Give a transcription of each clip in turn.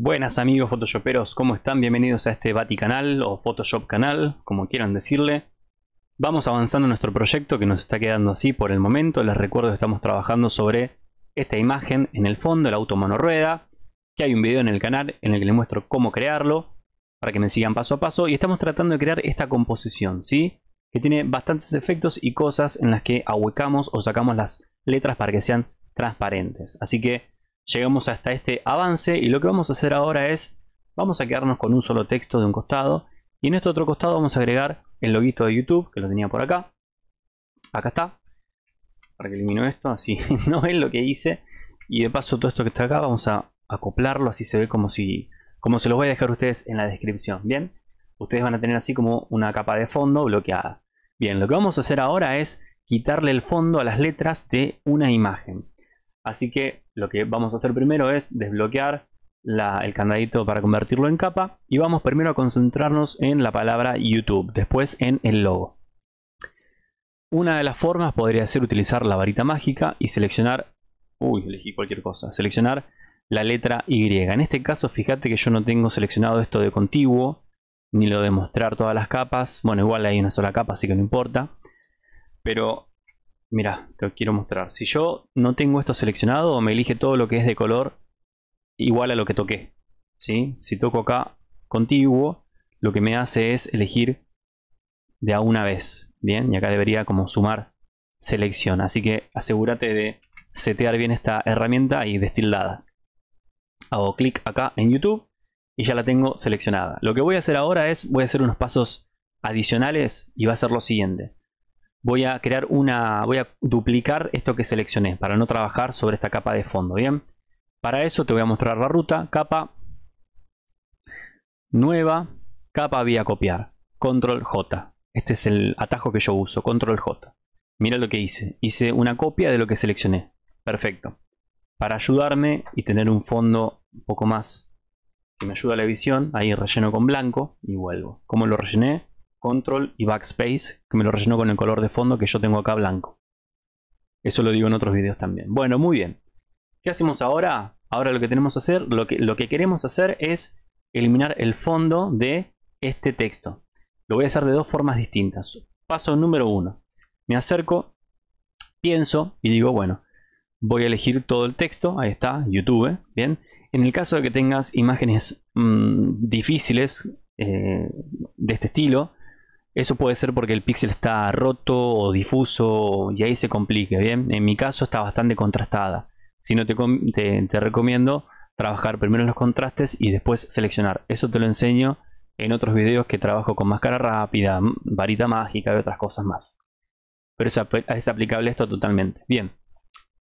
Buenas amigos photoshoperos, ¿cómo están? Bienvenidos a este Bati canal o Photoshop canal, como quieran decirle. Vamos avanzando en nuestro proyecto que nos está quedando así por el momento. Les recuerdo que estamos trabajando sobre esta imagen en el fondo, el auto monorueda. que hay un video en el canal en el que les muestro cómo crearlo, para que me sigan paso a paso. Y estamos tratando de crear esta composición, ¿sí? Que tiene bastantes efectos y cosas en las que ahuecamos o sacamos las letras para que sean transparentes. Así que llegamos hasta este avance y lo que vamos a hacer ahora es, vamos a quedarnos con un solo texto de un costado y en este otro costado vamos a agregar el loguito de YouTube, que lo tenía por acá. Acá está. Para que elimino esto, así no es lo que hice. Y de paso todo esto que está acá vamos a acoplarlo, así se ve como si como se los voy a dejar a ustedes en la descripción, ¿bien? Ustedes van a tener así como una capa de fondo bloqueada. Bien, lo que vamos a hacer ahora es quitarle el fondo a las letras de una imagen. Así que lo que vamos a hacer primero es desbloquear el candadito para convertirlo en capa. Y vamos primero a concentrarnos en la palabra YouTube, después en el logo. Una de las formas podría ser utilizar la varita mágica y seleccionar... Uy, elegí cualquier cosa. Seleccionar la letra Y. En este caso, fíjate que yo no tengo seleccionado esto de contiguo, ni lo de mostrar todas las capas. Bueno, igual hay una sola capa, así que no importa. Pero Mira, te lo quiero mostrar. Si yo no tengo esto seleccionado, me elige todo lo que es de color igual a lo que toqué. ¿sí? Si toco acá contiguo, lo que me hace es elegir de a una vez. Bien, y acá debería como sumar selección. Así que asegúrate de setear bien esta herramienta y destilada. Hago clic acá en YouTube y ya la tengo seleccionada. Lo que voy a hacer ahora es, voy a hacer unos pasos adicionales y va a ser lo siguiente voy a crear una, voy a duplicar esto que seleccioné para no trabajar sobre esta capa de fondo, ¿bien? Para eso te voy a mostrar la ruta, capa, nueva, capa vía copiar, control J. Este es el atajo que yo uso, control J. Mira lo que hice, hice una copia de lo que seleccioné, perfecto. Para ayudarme y tener un fondo un poco más que me ayuda a la visión, ahí relleno con blanco y vuelvo. Como lo rellené? control y backspace, que me lo relleno con el color de fondo que yo tengo acá blanco. Eso lo digo en otros videos también. Bueno, muy bien. ¿Qué hacemos ahora? Ahora lo que tenemos que hacer, lo que, lo que queremos hacer es eliminar el fondo de este texto. Lo voy a hacer de dos formas distintas. Paso número uno. Me acerco, pienso y digo, bueno, voy a elegir todo el texto. Ahí está, YouTube. Bien. En el caso de que tengas imágenes mm, difíciles eh, de este estilo, eso puede ser porque el píxel está roto o difuso y ahí se complique, ¿bien? En mi caso está bastante contrastada. Si no te, te, recomiendo trabajar primero en los contrastes y después seleccionar. Eso te lo enseño en otros videos que trabajo con máscara rápida, varita mágica y otras cosas más. Pero es, es aplicable esto totalmente. Bien,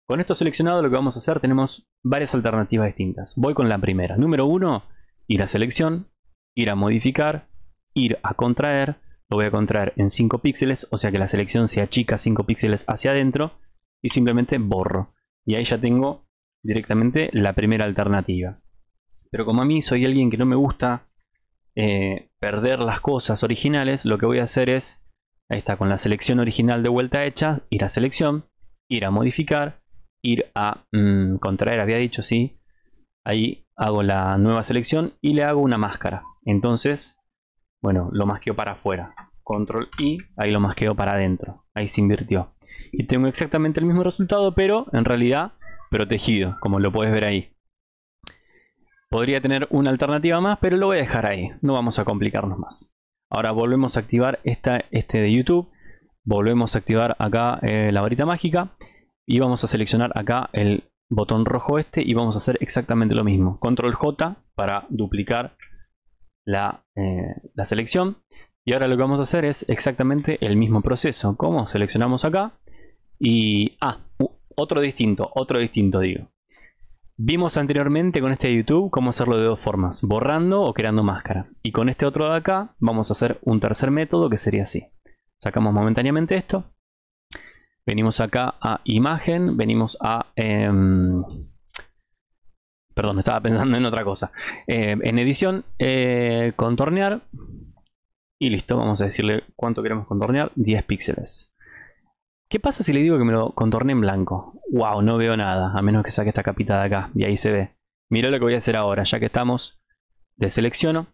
con esto seleccionado lo que vamos a hacer tenemos varias alternativas distintas. Voy con la primera. Número uno, ir a selección, ir a modificar, ir a contraer lo voy a contraer en 5 píxeles, o sea que la selección se achica 5 píxeles hacia adentro y simplemente borro. Y ahí ya tengo directamente la primera alternativa. Pero como a mí soy alguien que no me gusta eh, perder las cosas originales, lo que voy a hacer es, ahí está, con la selección original de vuelta hecha, ir a selección, ir a modificar, ir a mm, contraer, había dicho, sí. Ahí hago la nueva selección y le hago una máscara. Entonces bueno, lo masqueo para afuera. Control I, ahí lo masqueo para adentro. Ahí se invirtió. Y tengo exactamente el mismo resultado, pero en realidad protegido, como lo puedes ver ahí. Podría tener una alternativa más, pero lo voy a dejar ahí. No vamos a complicarnos más. Ahora volvemos a activar esta, este de YouTube. Volvemos a activar acá eh, la varita mágica. Y vamos a seleccionar acá el botón rojo este y vamos a hacer exactamente lo mismo. Control J para duplicar eh, la, selección. Y ahora lo que vamos a hacer es exactamente el mismo proceso. como Seleccionamos acá y... Ah, otro distinto, otro distinto digo. Vimos anteriormente con este YouTube cómo hacerlo de dos formas, borrando o creando máscara. Y con este otro de acá vamos a hacer un tercer método que sería así. Sacamos momentáneamente esto. Venimos acá a imagen, venimos a... Em, Perdón, estaba pensando en otra cosa. Eh, en edición, eh, contornear. Y listo, vamos a decirle cuánto queremos contornear. 10 píxeles. ¿Qué pasa si le digo que me lo contorne en blanco? Wow, no veo nada, a menos que saque esta capita de acá. Y ahí se ve. Mira lo que voy a hacer ahora, ya que estamos, deselecciono.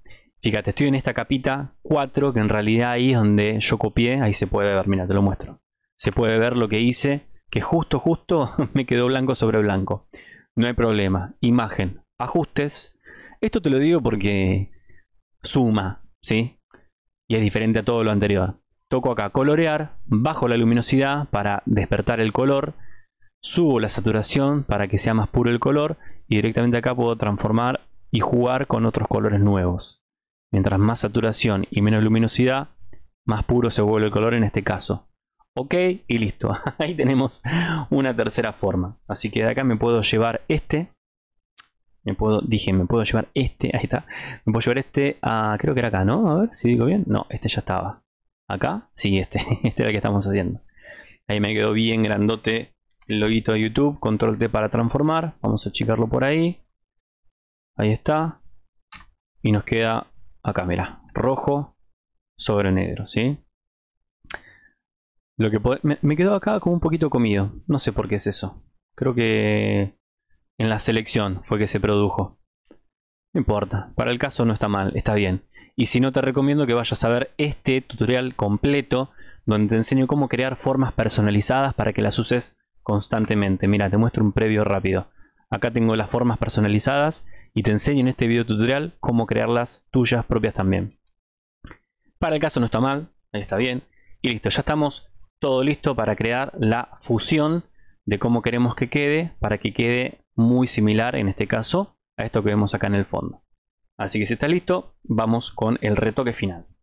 Fíjate, estoy en esta capita 4, que en realidad ahí es donde yo copié. Ahí se puede ver, mira, te lo muestro. Se puede ver lo que hice, que justo, justo me quedó blanco sobre blanco. No hay problema. Imagen, ajustes. Esto te lo digo porque suma, ¿sí? Y es diferente a todo lo anterior. Toco acá colorear, bajo la luminosidad para despertar el color, subo la saturación para que sea más puro el color y directamente acá puedo transformar y jugar con otros colores nuevos. Mientras más saturación y menos luminosidad, más puro se vuelve el color en este caso ok y listo. Ahí tenemos una tercera forma. Así que de acá me puedo llevar este. Me puedo, dije, me puedo llevar este, ahí está. Me puedo llevar este a, creo que era acá, ¿no? A ver si digo bien. No, este ya estaba. Acá, sí, este, este era el que estamos haciendo. Ahí me quedó bien grandote el loguito de YouTube. Control T para transformar. Vamos a achicarlo por ahí. Ahí está. Y nos queda acá, mira, rojo sobre negro, ¿sí? que me, me quedo acá como un poquito comido. No sé por qué es eso. Creo que en la selección fue que se produjo. No importa, para el caso no está mal, está bien. Y si no, te recomiendo que vayas a ver este tutorial completo donde te enseño cómo crear formas personalizadas para que las uses constantemente. Mira, te muestro un previo rápido. Acá tengo las formas personalizadas y te enseño en este video tutorial cómo crear las tuyas propias también. Para el caso no está mal, está bien. Y listo, ya estamos todo listo para crear la fusión de cómo queremos que quede para que quede muy similar en este caso a esto que vemos acá en el fondo. Así que si está listo, vamos con el retoque final.